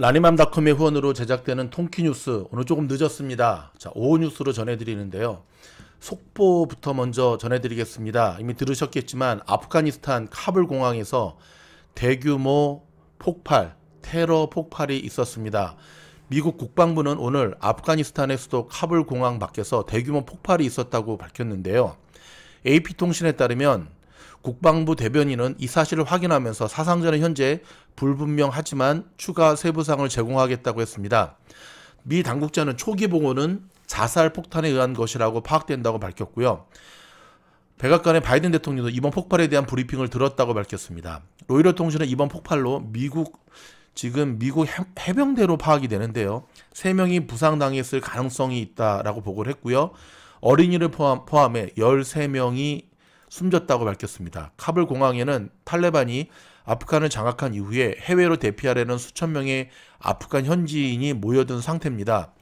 라니맘닷컴의 후원으로 제작되는 통키뉴스 오늘 조금 늦었습니다. 자 오후 뉴스로 전해드리는데요. 속보부터 먼저 전해드리겠습니다. 이미 들으셨겠지만 아프가니스탄 카불 공항에서 대규모 폭발, 테러 폭발이 있었습니다. 미국 국방부는 오늘 아프가니스탄의 수도 카불 공항 밖에서 대규모 폭발이 있었다고 밝혔는데요. AP통신에 따르면 국방부 대변인은 이 사실을 확인하면서 사상자는 현재 불분명하지만 추가 세부상을 제공하겠다고 했습니다. 미 당국자는 초기 보고는 자살 폭탄에 의한 것이라고 파악된다고 밝혔고요. 백악관의 바이든 대통령도 이번 폭발에 대한 브리핑을 들었다고 밝혔습니다. 로이터 통신은 이번 폭발로 미국 지금 미국 해병대로 파악이 되는데요. 세명이 부상당했을 가능성이 있다라고 보고를 했고요. 어린이를 포함, 포함해 13명이 숨졌다고 밝혔습니다. 카불 공항에는 탈레반이 아프간을 장악한 이후에 해외로 대피하려는 수천 명의 아프간 현지인이 모여든 상태입니다.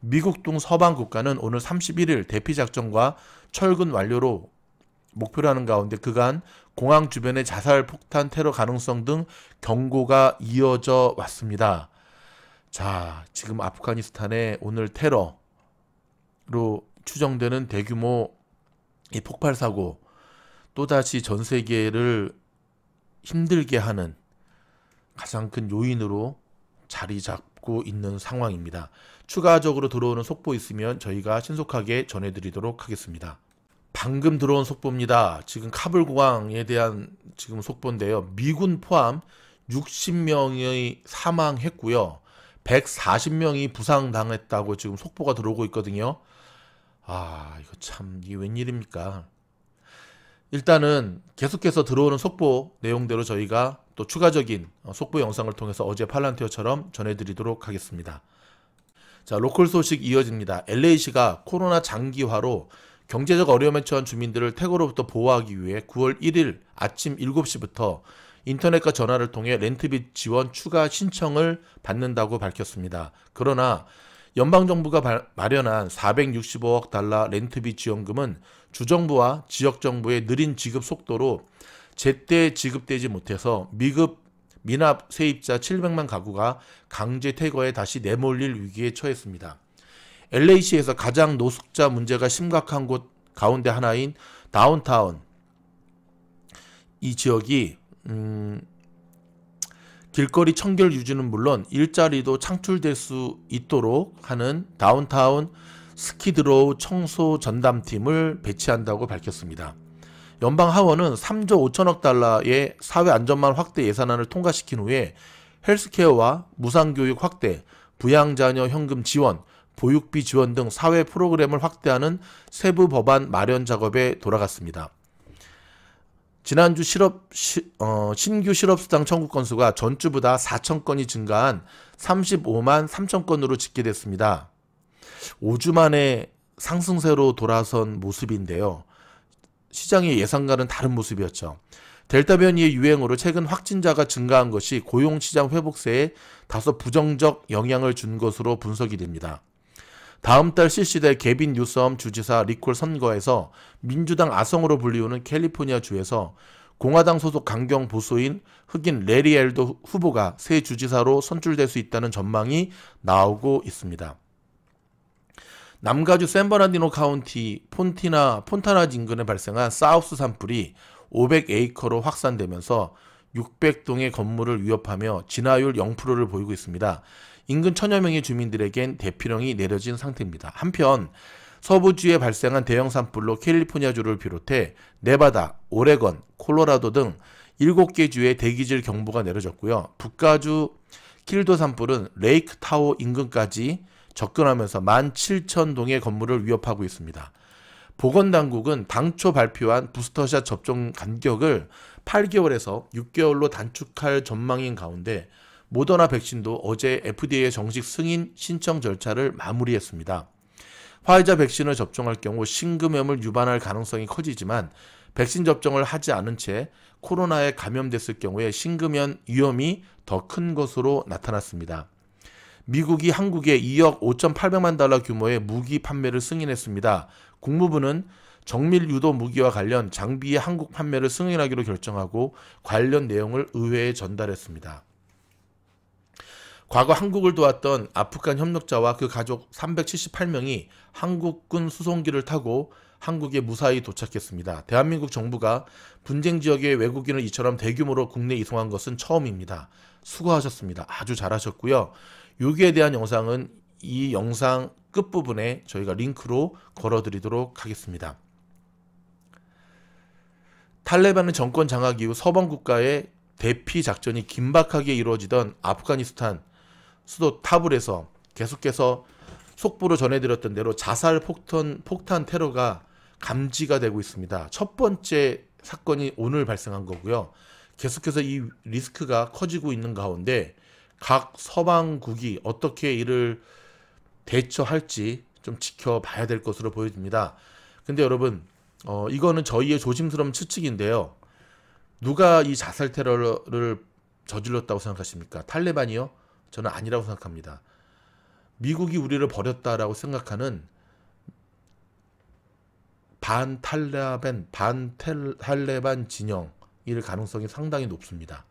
미국 등 서방 국가는 오늘 31일 대피 작전과 철근 완료로 목표로 하는 가운데 그간 공항 주변의 자살 폭탄 테러 가능성 등 경고가 이어져 왔습니다. 자, 지금 아프가니스탄에 오늘 테러로 추정되는 대규모 이 폭발 사고 또다시 전 세계를 힘들게 하는 가장 큰 요인으로 자리 잡고 있는 상황입니다. 추가적으로 들어오는 속보 있으면 저희가 신속하게 전해드리도록 하겠습니다. 방금 들어온 속보입니다. 지금 카불 공항에 대한 지금 속보인데요. 미군 포함 60명이 사망했고요. 140명이 부상당했다고 지금 속보가 들어오고 있거든요. 아, 이거 참, 이게 웬일입니까? 일단은 계속해서 들어오는 속보 내용대로 저희가 또 추가적인 어, 속보 영상을 통해서 어제 팔란티어처럼 전해드리도록 하겠습니다. 자, 로컬 소식 이어집니다. LA시가 코로나 장기화로 경제적 어려움에 처한 주민들을 태거로부터 보호하기 위해 9월 1일 아침 7시부터 인터넷과 전화를 통해 렌트비 지원 추가 신청을 받는다고 밝혔습니다. 그러나 연방정부가 마련한 465억 달러 렌트비 지원금은 주정부와 지역정부의 느린 지급 속도로 제때 지급되지 못해서 미급 미납 세입자 700만 가구가 강제 퇴거에 다시 내몰릴 위기에 처했습니다. LA시에서 가장 노숙자 문제가 심각한 곳 가운데 하나인 다운타운 이 지역이 음, 길거리 청결 유지는 물론 일자리도 창출될 수 있도록 하는 다운타운 스키드로우 청소 전담팀을 배치한다고 밝혔습니다. 연방 하원은 3조 5천억 달러의 사회 안전망 확대 예산안을 통과시킨 후에 헬스케어와 무상교육 확대, 부양자녀 현금 지원, 보육비 지원 등 사회 프로그램을 확대하는 세부 법안 마련 작업에 돌아갔습니다. 지난주 실업, 시, 어, 신규 실업수당 청구 건수가 전주보다 4천 건이 증가한 35만 3천 건으로 집계됐습니다. 5주 만에 상승세로 돌아선 모습인데요. 시장의 예상과는 다른 모습이었죠. 델타 변이의 유행으로 최근 확진자가 증가한 것이 고용시장 회복세에 다소 부정적 영향을 준 것으로 분석이 됩니다. 다음 달 실시될 개빈 뉴섬 주지사 리콜 선거에서 민주당 아성으로 불리우는 캘리포니아 주에서 공화당 소속 강경 보수인 흑인 레리 엘도 후보가 새 주지사로 선출될 수 있다는 전망이 나오고 있습니다. 남가주 샌버란디노 카운티 폰티나 폰타나 진근에 발생한 사우스 산불이 500에이커로 확산되면서 600동의 건물을 위협하며 진화율 0%를 보이고 있습니다. 인근 천여 명의 주민들에겐 대피령이 내려진 상태입니다. 한편 서부주에 발생한 대형 산불로 캘리포니아주를 비롯해 네바다, 오레건, 콜로라도 등 7개 주의 대기질 경보가 내려졌고요. 북가주 킬도 산불은 레이크 타워 인근까지 접근하면서 17,000동의 건물을 위협하고 있습니다. 보건당국은 당초 발표한 부스터샷 접종 간격을 8개월에서 6개월로 단축할 전망인 가운데 모더나 백신도 어제 FDA 정식 승인 신청 절차를 마무리했습니다. 화이자 백신을 접종할 경우 심금염을 유발할 가능성이 커지지만 백신 접종을 하지 않은 채 코로나에 감염됐을 경우에 심금염 위험이 더 큰 것으로 나타났습니다. 미국이 한국에 2억 5,800만 달러 규모의 무기 판매를 승인했습니다. 국무부는 정밀 유도 무기와 관련 장비의 한국 판매를 승인하기로 결정하고 관련 내용을 의회에 전달했습니다. 과거 한국을 도왔던 아프간 협력자와 그 가족 378명이 한국군 수송기를 타고 한국에 무사히 도착했습니다. 대한민국 정부가 분쟁 지역의 외국인을 이처럼 대규모로 국내 이송한 것은 처음입니다. 수고하셨습니다. 아주 잘하셨고요. 여기에 대한 영상은 이 영상 끝부분에 저희가 링크로 걸어드리도록 하겠습니다. 탈레반은 정권 장악 이후 서방 국가의 대피 작전이 긴박하게 이루어지던 아프가니스탄 수도 타불에서 계속해서 속보로 전해드렸던 대로 자살 폭탄, 폭탄 테러가 감지가 되고 있습니다. 첫 번째 사건이 오늘 발생한 거고요. 계속해서 이 리스크가 커지고 있는 가운데 각 서방국이 어떻게 이를 대처할지 좀 지켜봐야 될 것으로 보여집니다. 근데 여러분, 어, 이거는 저희의 조심스러운 추측인데요. 누가 이 자살 테러를 저질렀다고 생각하십니까? 탈레반이요? 저는 아니라고 생각합니다. 미국이 우리를 버렸다라고 생각하는 반탈레반, 반탈레반 진영일 가능성이 상당히 높습니다.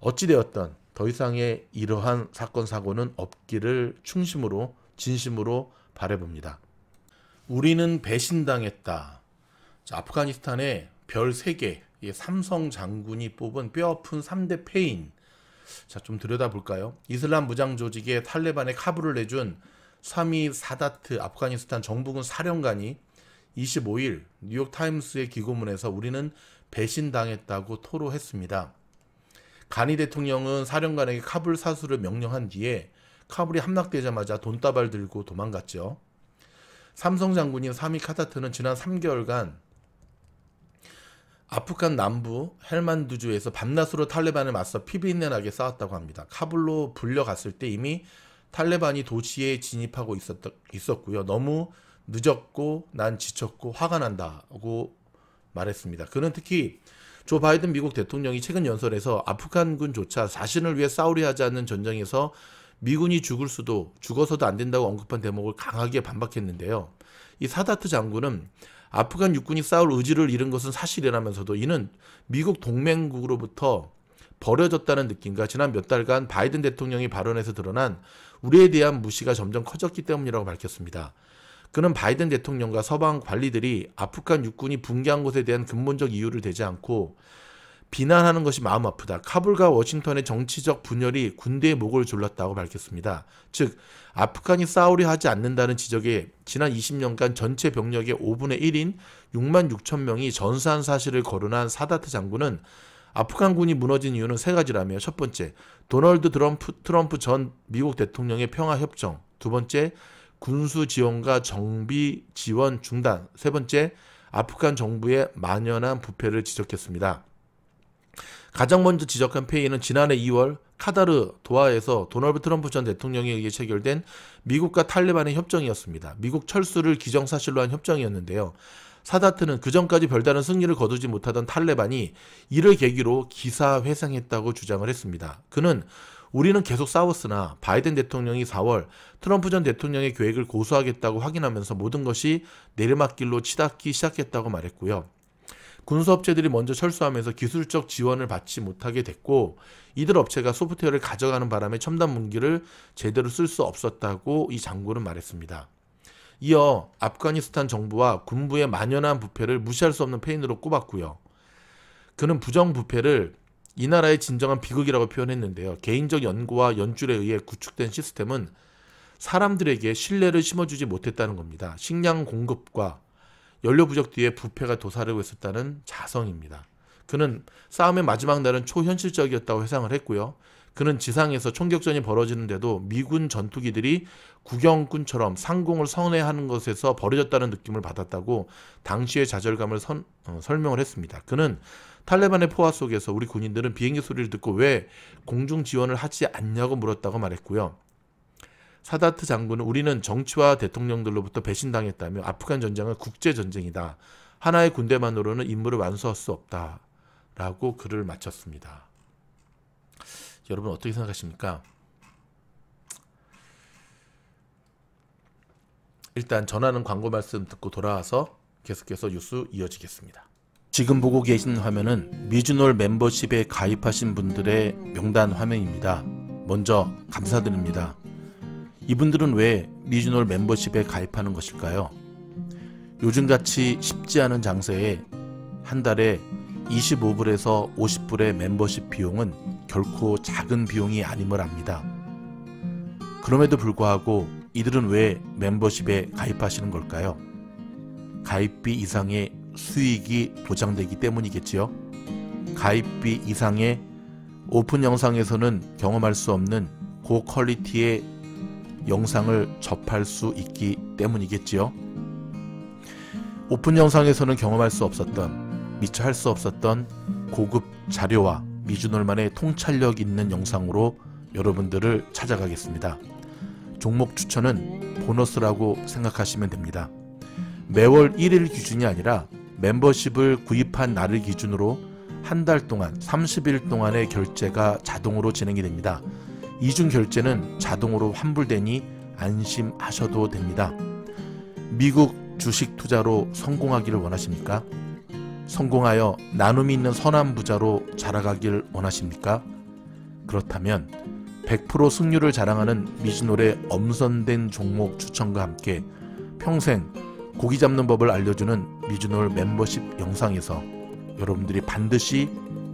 어찌되었던 더 이상의 이러한 사건 사고는 없기를 충심으로 진심으로 바래봅니다. 우리는 배신당했다. 자, 아프가니스탄에 별 3개 삼성 장군이 뽑은 뼈아픈 3대 패인 자, 좀 들여다볼까요? 이슬람 무장 조직의 탈레반에 카불을 내준 사미 사다트 아프가니스탄 정부군 사령관이 25일 뉴욕타임스의 기고문에서 우리는 배신당했다고 토로했습니다. 가니 대통령은 사령관에게 카불 사수를 명령한 뒤에 카불이 함락되자마자 돈다발 들고 도망갔죠. 삼성 장군인 사미 카타트는 지난 3개월간 아프간 남부 헬만두주에서 밤낮으로 탈레반에 맞서 피비린내나게 싸웠다고 합니다. 카불로 불려갔을 때 이미 탈레반이 도시에 진입하고 있었, 있었고요. 너무 늦었고 난 지쳤고 화가 난다고 말했습니다. 그는 특히 조 바이든 미국 대통령이 최근 연설에서 아프간군조차 자신을 위해 싸우려 하지 않는 전쟁에서 미군이 죽을 수도 죽어서도 안 된다고 언급한 대목을 강하게 반박했는데요. 이 사다트 장군은 아프간 육군이 싸울 의지를 잃은 것은 사실이라면서도 이는 미국 동맹국으로부터 버려졌다는 느낌과 지난 몇 달간 바이든 대통령이 발언에서 드러난 우리에 대한 무시가 점점 커졌기 때문이라고 밝혔습니다. 그는 바이든 대통령과 서방 관리들이 아프간 육군이 붕괴한 것에 대한 근본적 이유를 대지 않고 비난하는 것이 마음 아프다. 카불과 워싱턴의 정치적 분열이 군대의 목을 졸랐다고 밝혔습니다. 즉, 아프간이 싸우려 하지 않는다는 지적에 지난 20년간 전체 병력의 5분의 1인 6만 6천 명이 전사한 사실을 거론한 사다트 장군은 아프간군이 무너진 이유는 세 가지라며 첫 번째, 도널드 트럼프, 트럼프 전 미국 대통령의 평화협정, 두 번째, 군수 지원과 정비 지원 중단. 세 번째, 아프간 정부의 만연한 부패를 지적했습니다. 가장 먼저 지적한 페이는 지난해 2월 카다르 도하에서 도널드 트럼프 전 대통령에 의해 체결된 미국과 탈레반의 협정이었습니다. 미국 철수를 기정사실로 한 협정이었는데요. 사다트는 그전까지 별다른 승리를 거두지 못하던 탈레반이 이를 계기로 기사회생했다고 주장을 했습니다. 그는 우리는 계속 싸웠으나 바이든 대통령이 4월 트럼프 전 대통령의 계획을 고수하겠다고 확인하면서 모든 것이 내리막길로 치닫기 시작했다고 말했고요. 군수업체들이 먼저 철수하면서 기술적 지원을 받지 못하게 됐고 이들 업체가 소프트웨어를 가져가는 바람에 첨단 문기를 제대로 쓸 수 없었다고 이 장군은 말했습니다. 이어 아프가니스탄 정부와 군부의 만연한 부패를 무시할 수 없는 패인으로 꼽았고요. 그는 부정부패를 이 나라의 진정한 비극이라고 표현했는데요. 개인적 연구와 연줄에 의해 구축된 시스템은 사람들에게 신뢰를 심어주지 못했다는 겁니다. 식량 공급과 연료 부족 뒤에 부패가 도사르고 있었다는 자성입니다. 그는 싸움의 마지막 날은 초현실적이었다고 회상을 했고요. 그는 지상에서 총격전이 벌어지는데도 미군 전투기들이 구경꾼처럼 상공을 선회하는 것에서 버려졌다는 느낌을 받았다고 당시의 좌절감을 선, 어, 설명을 했습니다. 그는 탈레반의 포화 속에서 우리 군인들은 비행기 소리를 듣고 왜 공중 지원을 하지 않냐고 물었다고 말했고요. 사다트 장군은 우리는 정치와 대통령들로부터 배신당했다며 아프간 전쟁은 국제 전쟁이다. 하나의 군대만으로는 임무를 완수할 수 없다. 라고 글을 마쳤습니다. 여러분 어떻게 생각하십니까? 일단 전하는 광고 말씀 듣고 돌아와서 계속해서 뉴스 이어지겠습니다. 지금 보고 계신 화면은 미주놀 멤버십에 가입하신 분들의 명단 화면입니다. 먼저 감사드립니다. 이분들은 왜 미주놀 멤버십에 가입하는 것일까요? 요즘같이 쉽지 않은 장세에 한 달에 25불에서 50불의 멤버십 비용은 결코 작은 비용이 아님을 압니다. 그럼에도 불구하고 이들은 왜 멤버십에 가입하시는 걸까요? 가입비 이상의 수익이 보장되기 때문이겠지요? 가입비 이상의 오픈 영상에서는 경험할 수 없는 고퀄리티의 영상을 접할 수 있기 때문이겠지요? 오픈 영상에서는 경험할 수 없었던 미처 할 수 없었던 고급 자료와 미주놀만의 통찰력 있는 영상으로 여러분들을 찾아가겠습니다. 종목 추천은 보너스라고 생각하시면 됩니다. 매월 1일 기준이 아니라 멤버십을 구입한 날을 기준으로 한 달 동안 30일 동안의 결제가 자동으로 진행이 됩니다. 이중 결제는 자동으로 환불되니 안심하셔도 됩니다. 미국 주식 투자로 성공하기를 원하십니까? 성공하여 나눔이 있는 선한 부자로 자라가길 원하십니까? 그렇다면 100% 승률을 자랑하는 미즈노의 엄선된 종목 추천과 함께 평생 고기 잡는 법을 알려주는 미즈노 멤버십 영상에서 여러분들이 반드시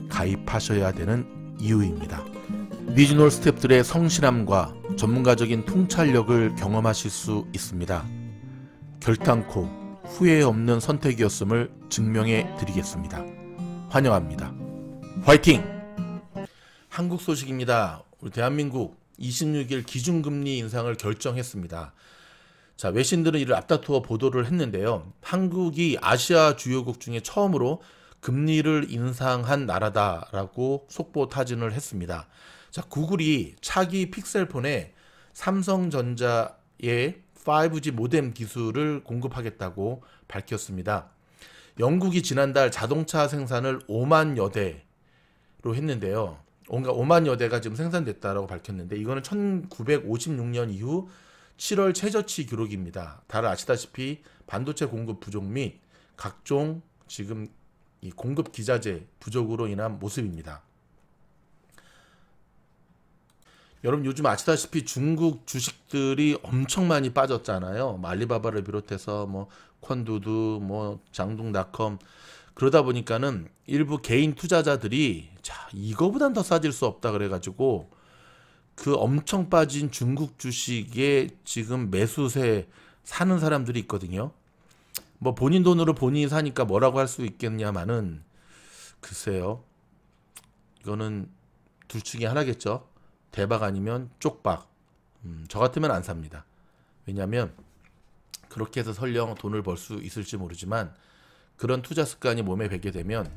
가입하셔야 되는 이유입니다. 미즈노 스탭들의 성실함과 전문가적인 통찰력을 경험하실 수 있습니다. 결단코 후회 없는 선택이었음을 증명해 드리겠습니다. 환영합니다. 화이팅! 한국 소식입니다. 우리 대한민국 26일 기준금리 인상을 결정했습니다. 자, 외신들은 이를 앞다투어 보도를 했는데요. 한국이 아시아 주요국 중에 처음으로 금리를 인상한 나라다라고 속보 타진을 했습니다. 자, 구글이 차기 픽셀폰에 삼성전자의 5G 모뎀 기술을 공급하겠다고 밝혔습니다. 영국이 지난달 자동차 생산을 5만여 대로 했는데요. 뭔가 5만여 대가 지금 생산됐다라고 밝혔는데 이거는 1956년 이후 7월 최저치 기록입니다. 다들 아시다시피 반도체 공급 부족 및 각종 지금 이 공급 기자재 부족으로 인한 모습입니다. 여러분 요즘 아시다시피 중국 주식들이 엄청 많이 빠졌잖아요. 뭐 알리바바를 비롯해서 뭐 콘두두, 뭐 장둥닷컴 그러다 보니까는 일부 개인 투자자들이 자 이거보단 더 싸질 수 없다 그래가지고 그 엄청 빠진 중국 주식에 지금 매수세 사는 사람들이 있거든요. 뭐 본인 돈으로 본인이 사니까 뭐라고 할 수 있겠냐마는 글쎄요. 이거는 둘 중에 하나겠죠. 대박 아니면 쪽박. 음, 저 같으면 안 삽니다. 왜냐하면 그렇게 해서 설령 돈을 벌 수 있을지 모르지만 그런 투자 습관이 몸에 배게 되면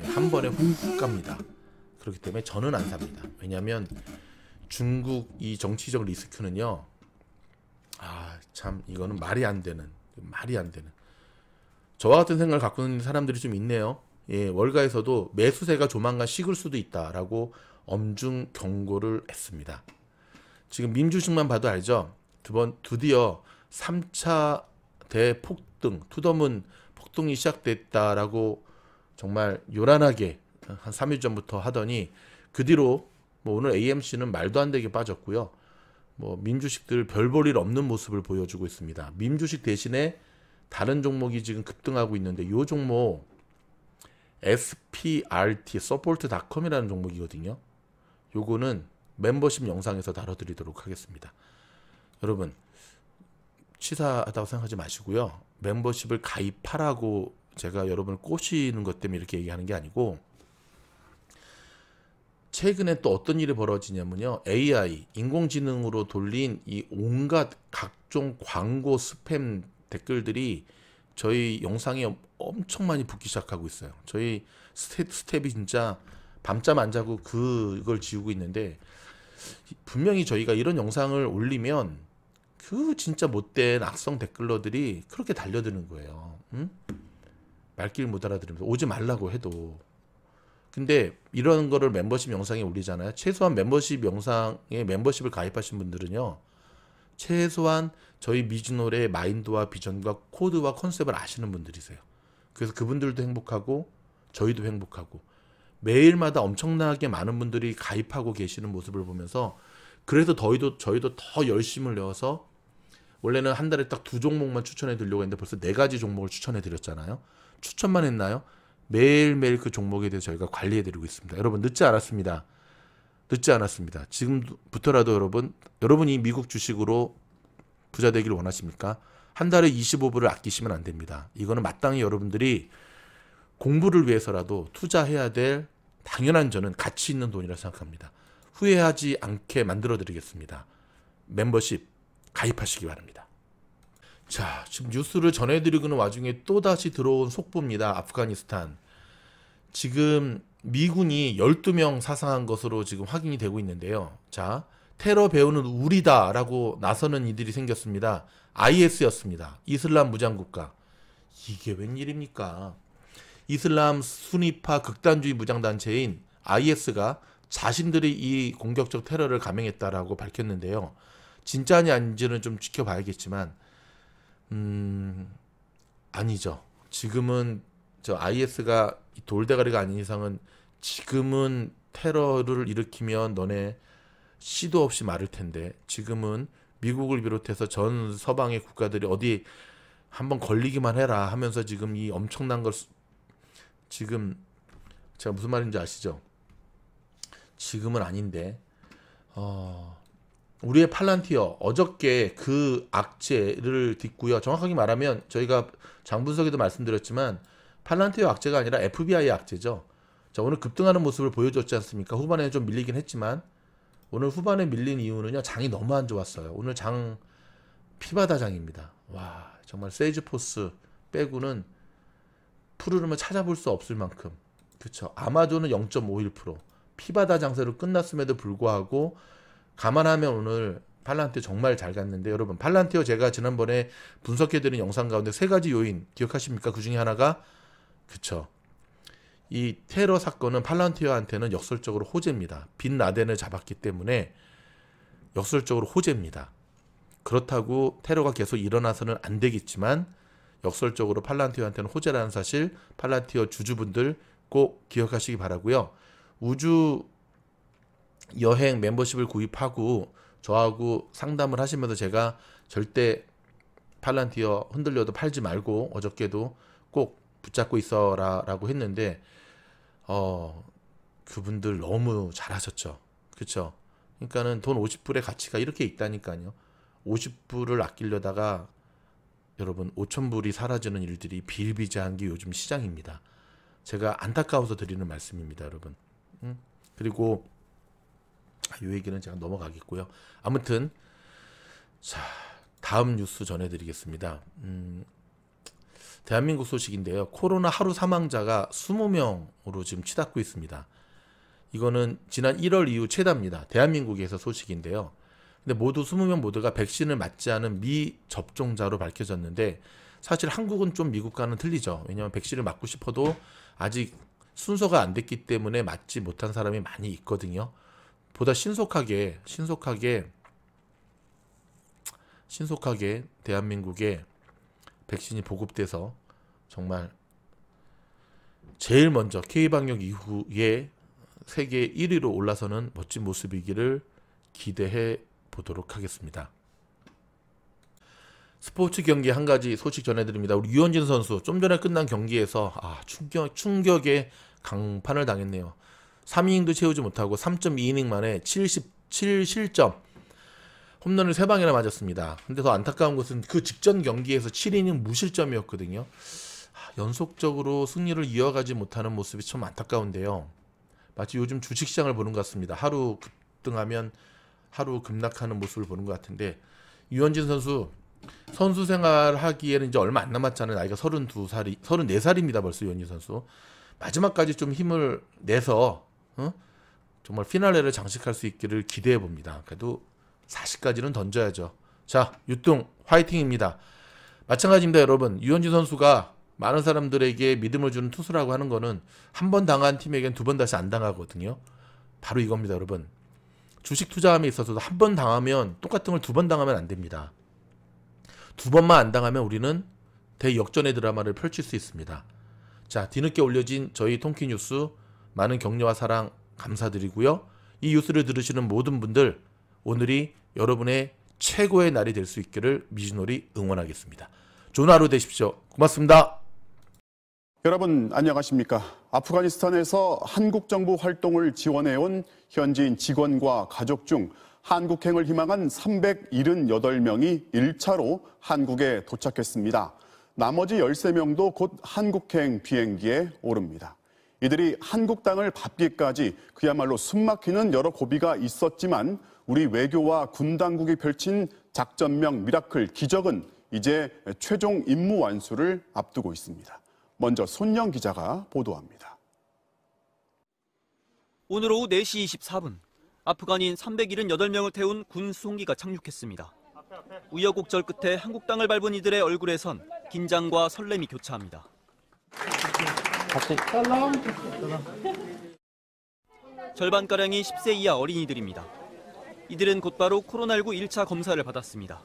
예, 한 번에 훅 갑니다. 그렇기 때문에 저는 안 삽니다. 왜냐하면 중국 이 정치적 리스크는요. 아 참 이거는 말이 안 되는 말이 안 되는 저와 같은 생각을 갖고 있는 사람들이 좀 있네요. 예, 월가에서도 매수세가 조만간 식을 수도 있다라고 엄중 경고를 했습니다. 지금 민주식만 봐도 알죠? 두 번 드디어 3차 대폭등, 투덤은 폭등이 시작됐다라고 정말 요란하게 한 3일 전부터 하더니 그 뒤로 뭐 오늘 AMC는 말도 안 되게 빠졌고요. 뭐 민주식들 별 볼 일 없는 모습을 보여주고 있습니다. 민주식 대신에 다른 종목이 지금 급등하고 있는데 이 종목 SPRT 서포트닷컴이라는 종목이거든요. 요거는 멤버십 영상에서 다뤄드리도록 하겠습니다. 여러분 치사하다고 생각하지 마시고요. 멤버십을 가입하라고 제가 여러분을 꼬시는 것 때문에 이렇게 얘기하는 게 아니고 최근에 또 어떤 일이 벌어지냐면요. AI, 인공지능으로 돌린 이 온갖 각종 광고 스팸 댓글들이 저희 영상에 엄청 많이 붙기 시작하고 있어요. 저희 스텝, 스텝이 진짜 밤잠 안 자고 그걸 지우고 있는데 분명히 저희가 이런 영상을 올리면 그 진짜 못된 악성 댓글러들이 그렇게 달려드는 거예요. 응? 말귀를 못 알아들으면서 오지 말라고 해도 근데 이런 거를 멤버십 영상에 올리잖아요. 최소한 멤버십 영상에 멤버십을 가입하신 분들은요. 최소한 저희 미즈노의 마인드와 비전과 코드와 컨셉을 아시는 분들이세요. 그래서 그분들도 행복하고 저희도 행복하고 매일마다 엄청나게 많은 분들이 가입하고 계시는 모습을 보면서 그래서 저희도 저희도 더 열심을 내어서 원래는 한 달에 딱 두 종목만 추천해 드리려고 했는데 벌써 네 가지 종목을 추천해 드렸잖아요. 추천만 했나요? 매일매일 그 종목에 대해서 저희가 관리해 드리고 있습니다. 여러분 늦지 않았습니다. 늦지 않았습니다. 지금부터라도 여러분 여러분이 미국 주식으로 부자 되기를 원하십니까? 한 달에 25불을 아끼시면 안 됩니다. 이거는 마땅히 여러분들이 공부를 위해서라도 투자해야 될 당연한 저는 가치 있는 돈이라 생각합니다. 후회하지 않게 만들어 드리겠습니다. 멤버십 가입하시기 바랍니다. 자, 지금 뉴스를 전해드리는 고 와중에 또다시 들어온 속보입니다. 아프가니스탄. 지금 미군이 12명 사상한 것으로 지금 확인이 되고 있는데요. 자, 테러 배우는 우리다라고 나서는 이들이 생겼습니다. IS였습니다. 이슬람 무장국가. 이게 웬일입니까? 이슬람 순위파 극단주의 무장단체인 IS가 자신들이 이 공격적 테러를 감행했다라고 밝혔는데요. 진짜냐 아닌지는 좀 지켜봐야겠지만, 음, 아니죠. 지금은 저 IS가 돌대가리가 아닌 이상은 지금은 테러를 일으키면 너네 시도 없이 마를 텐데 지금은 미국을 비롯해서 전 서방의 국가들이 어디 한번 걸리기만 해라 하면서 지금 이 엄청난 걸 지금 제가 무슨 말인지 아시죠? 지금은 아닌데 어, 우리의 팔란티어 어저께 그 악재를 딛고요. 정확하게 말하면 저희가 장분석에도 말씀드렸지만 팔란티어 악재가 아니라 FBI의 악재죠. 자, 오늘 급등하는 모습을 보여줬지 않습니까? 후반에좀 밀리긴 했지만 오늘 후반에 밀린 이유는요. 장이 너무 안 좋았어요. 오늘 장 피바다장입니다. 와 정말 세이즈포스 빼고는 푸르름을 찾아볼 수 없을 만큼 그쵸 아마존은 0.51% 피바다 장세로 끝났음에도 불구하고 감안하면 오늘 팔란티 정말 잘 갔는데 여러분 팔란티어 제가 지난번에 분석해드린 영상 가운데 세 가지 요인 기억하십니까? 그 중에 하나가 그쵸 이 테러 사건은 팔란티어한테는 역설적으로 호재입니다. 빈 라덴을 잡았기 때문에 역설적으로 호재입니다. 그렇다고 테러가 계속 일어나서는 안 되겠지만 역설적으로 팔란티어한테는 호재라는 사실 팔란티어 주주분들 꼭 기억하시기 바라고요. 우주 여행 멤버십을 구입하고 저하고 상담을 하시면서 제가 절대 팔란티어 흔들려도 팔지 말고 어저께도 꼭 붙잡고 있어라라고 했는데 어 그분들 너무 잘하셨죠. 그렇 그러니까는 돈 50불의 가치가 이렇게 있다니까요. 50불을 아끼려다가 여러분 5천불이 사라지는 일들이 비일비재한 게 요즘 시장입니다. 제가 안타까워서 드리는 말씀입니다, 여러분. 그리고 이 얘기는 제가 넘어가겠고요. 아무튼 자 다음 뉴스 전해드리겠습니다. 음, 대한민국 소식인데요. 코로나 하루 사망자가 20명으로 지금 치닫고 있습니다. 이거는 지난 1월 이후 최다입니다. 대한민국에서 소식인데요. 근데 모두 20명 모두가 백신을 맞지 않은 미접종자로 밝혀졌는데 사실 한국은 좀 미국과는 틀리죠. 왜냐하면 백신을 맞고 싶어도 아직 순서가 안 됐기 때문에 맞지 못한 사람이 많이 있거든요. 보다 신속하게 신속하게 신속하게 대한민국에 백신이 보급돼서 정말 제일 먼저 K 방역 이후에 세계 1위로 올라서는 멋진 모습이기를 기대해 보도록 하겠습니다. 스포츠 경기 한 가지 소식 전해드립니다. 우리 유현진 선수 좀 전에 끝난 경기에서 아, 충격, 충격의 강판을 당했네요. 3이닝도 채우지 못하고 3.2이닝 만에 77실점 홈런을 3방이나 맞았습니다. 근데 더 안타까운 것은 그 직전 경기에서 7이닝 무실점이었거든요. 아, 연속적으로 승리를 이어가지 못하는 모습이 참 안타까운데요. 마치 요즘 주식시장을 보는 것 같습니다. 하루 급등하면 하루 급락하는 모습을 보는 것 같은데 유현진 선수 선수 생활 하기에는 이제 얼마 안 남았잖아요. 나이가 32살이 34살입니다. 벌써 유현진 선수. 마지막까지 좀 힘을 내서 어? 정말 피날레를 장식할 수 있기를 기대해 봅니다. 그래도 40까지는 던져야죠. 자, 유통 화이팅입니다. 마찬가지입니다, 여러분. 유현진 선수가 많은 사람들에게 믿음을 주는 투수라고 하는 거는 한번 당한 팀에겐 두 번 다시 안 당하거든요. 바로 이겁니다, 여러분. 주식 투자함에 있어서도 한 번 당하면 똑같은 걸 두 번 당하면 안 됩니다. 두 번만 안 당하면 우리는 대역전의 드라마를 펼칠 수 있습니다. 자, 뒤늦게 올려진 저희 통키 뉴스 많은 격려와 사랑 감사드리고요. 이 뉴스를 들으시는 모든 분들 오늘이 여러분의 최고의 날이 될 수 있기를 미진놀이 응원하겠습니다. 좋은 하루 되십시오. 고맙습니다. 여러분 안녕하십니까? 아프가니스탄에서 한국 정부 활동을 지원해온 현지인 직원과 가족 중 한국행을 희망한 378명이 1차로 한국에 도착했습니다. 나머지 13명도 곧 한국행 비행기에 오릅니다. 이들이 한국 땅을 밟기까지 그야말로 숨막히는 여러 고비가 있었지만 우리 외교와 군 당국이 펼친 작전명 미라클 기적은 이제 최종 임무 완수를 앞두고 있습니다. 먼저 손영 기자가 보도합니다. 오늘 오후 4시 24분 아프간인 378명을 태운 군 수송기가 착륙했습니다. 우여곡절 끝에 한국 땅을 밟은 이들의 얼굴에선 긴장과 설렘이 교차합니다. 절반가량이 10세 이하 어린이들입니다. 이들은 곧바로 코로나19 1차 검사를 받았습니다.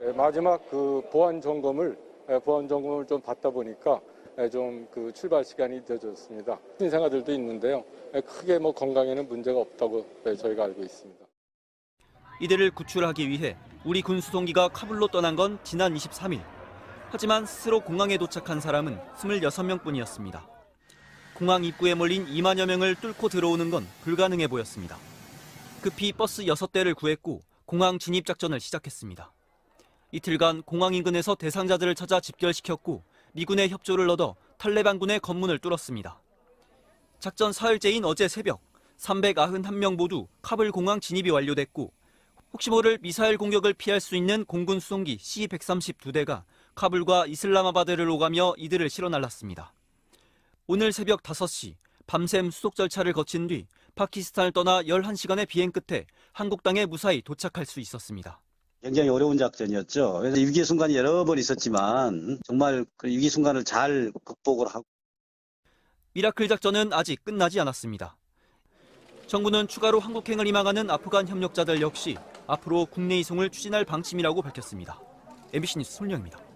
네, 마지막 그 보안 점검을 네, 보안 점검을 좀 받다 보니까 예, 좀그 출발 시간이 늦어졌습니다. 신생아들도 있는데요. 예, 크게 뭐 건강에는 문제가 없다고 예, 저희가 알고 있습니다. 이들을 구출하기 위해 우리 군 수송기가 카불로 떠난 건 지난 23일. 하지만 스스로 공항에 도착한 사람은 26명뿐이었습니다. 공항 입구에 몰린 2만여 명을 뚫고 들어오는 건 불가능해 보였습니다. 급히 버스 6대를 구했고 공항 진입 작전을 시작했습니다. 이틀간 공항 인근에서 대상자들을 찾아 집결시켰고 미군의 협조를 얻어 탈레반군의 건문을 뚫었습니다. 작전 사흘째인 어제 새벽 391명 모두 카불 공항 진입이 완료됐고 혹시 모를 미사일 공격을 피할 수 있는 공군 수송기 C-132대가 카불과 이슬라마바드를 오가며 이들을 실어 날랐습니다. 오늘 새벽 5시 밤샘 수속 절차를 거친 뒤 파키스탄을 떠나 11시간의 비행 끝에 한국 땅에 무사히 도착할 수 있었습니다. 굉장히 어려운 작전이었죠. 그래서 위기 순간이 여러 번 있었지만 정말 그 위기 순간을 잘 극복을 하고 미라클 작전은 아직 끝나지 않았습니다. 정부는 추가로 한국행을 희망하는 아프간 협력자들 역시 앞으로 국내 이송을 추진할 방침이라고 밝혔습니다. MBC 뉴스 손령입니다.